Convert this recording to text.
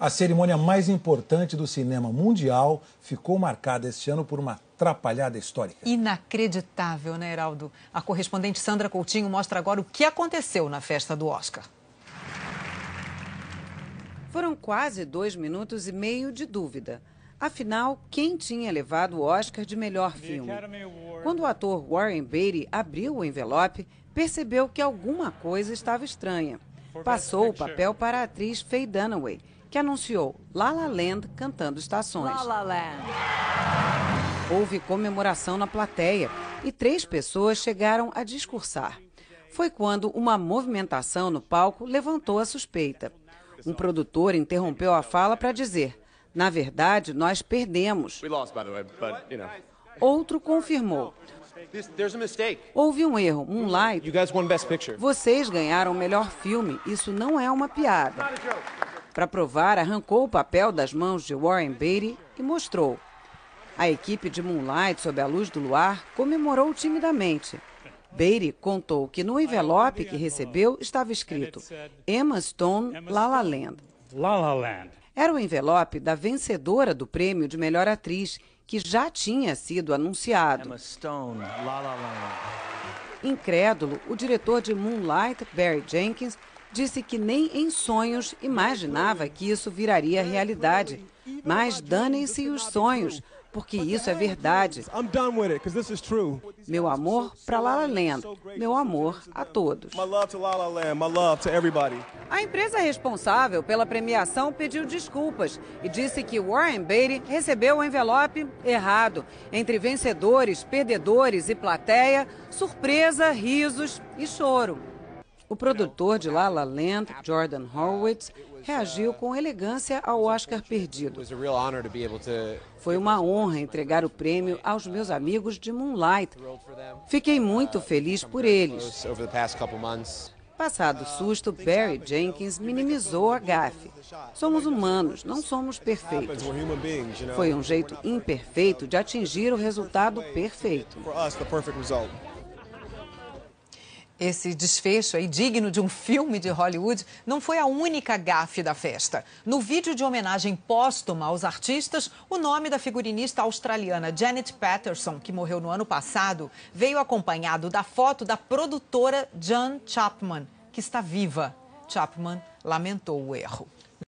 A cerimônia mais importante do cinema mundial ficou marcada este ano por uma atrapalhada histórica. Inacreditável, né, Heraldo? A correspondente Sandra Coutinho mostra agora o que aconteceu na festa do Oscar. Foram quase dois minutos e meio de dúvida. Afinal, quem tinha levado o Oscar de melhor filme? Quando o ator Warren Beatty abriu o envelope, percebeu que alguma coisa estava estranha. Passou o papel para a atriz Faye Dunaway, que anunciou La La Land cantando estações. La La Land. Houve comemoração na plateia e três pessoas chegaram a discursar. Foi quando uma movimentação no palco levantou a suspeita. Um produtor interrompeu a fala para dizer: Na verdade, nós perdemos. Outro confirmou. Houve um erro, um like. Vocês ganharam o melhor filme. Isso não é uma piada. Para provar, arrancou o papel das mãos de Warren Beatty e mostrou. A equipe de Moonlight, sob a luz do luar, comemorou timidamente. Beatty contou que no envelope que recebeu estava escrito Emma Stone La La Land. La La Land. Era o envelope da vencedora do prêmio de melhor atriz, que já tinha sido anunciado. Emma Stone, La La Land. Incrédulo, o diretor de Moonlight, Barry Jenkins, disse que nem em sonhos imaginava que isso viraria realidade. Mas danem-se os sonhos, porque isso é verdade. Meu amor para Lala Land, meu amor a todos. A empresa responsável pela premiação pediu desculpas e disse que Warren Beatty recebeu o envelope errado. Entre vencedores, perdedores e plateia, surpresa, risos e choro. O produtor de La La Land, Jordan Horowitz, reagiu com elegância ao Oscar perdido. Foi uma honra entregar o prêmio aos meus amigos de Moonlight. Fiquei muito feliz por eles. Passado o susto, Barry Jenkins minimizou a gafe. Somos humanos, não somos perfeitos. Foi um jeito imperfeito de atingir o resultado perfeito. Esse desfecho aí, digno de um filme de Hollywood, não foi a única gafe da festa. No vídeo de homenagem póstuma aos artistas, o nome da figurinista australiana Janet Patterson, que morreu no ano passado, veio acompanhado da foto da produtora Jan Chapman, que está viva. Chapman lamentou o erro.